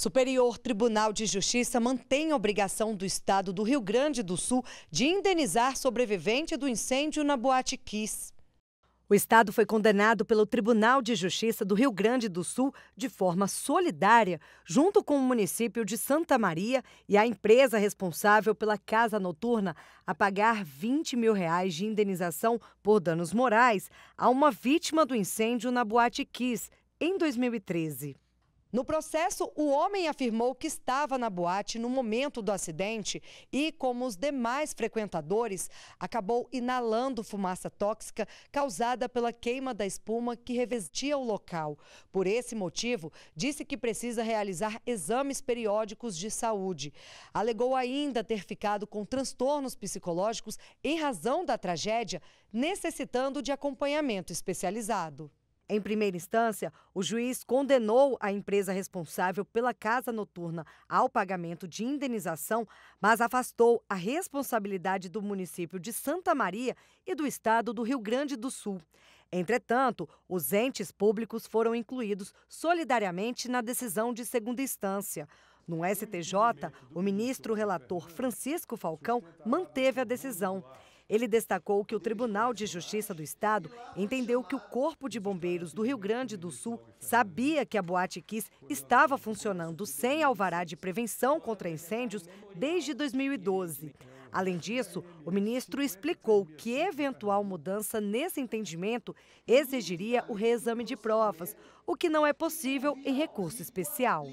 Superior Tribunal de Justiça mantém a obrigação do Estado do Rio Grande do Sul de indenizar sobrevivente do incêndio na Boate Kiss. O Estado foi condenado pelo Tribunal de Justiça do Rio Grande do Sul de forma solidária, junto com o município de Santa Maria e a empresa responsável pela casa noturna, a pagar 20 mil reais de indenização por danos morais a uma vítima do incêndio na Boate Kiss, em 2013. No processo, o homem afirmou que estava na boate no momento do acidente e, como os demais frequentadores, acabou inalando fumaça tóxica causada pela queima da espuma que revestia o local. Por esse motivo, disse que precisa realizar exames periódicos de saúde. Alegou ainda ter ficado com transtornos psicológicos em razão da tragédia, necessitando de acompanhamento especializado. Em primeira instância, o juiz condenou a empresa responsável pela casa noturna ao pagamento de indenização, mas afastou a responsabilidade do município de Santa Maria e do estado do Rio Grande do Sul. Entretanto, os entes públicos foram incluídos solidariamente na decisão de segunda instância. No STJ, o ministro relator Francisco Falcão manteve a decisão. Ele destacou que o Tribunal de Justiça do Estado entendeu que o Corpo de Bombeiros do Rio Grande do Sul sabia que a Boate Kiss estava funcionando sem alvará de prevenção contra incêndios desde 2012. Além disso, o ministro explicou que eventual mudança nesse entendimento exigiria o reexame de provas, o que não é possível em recurso especial.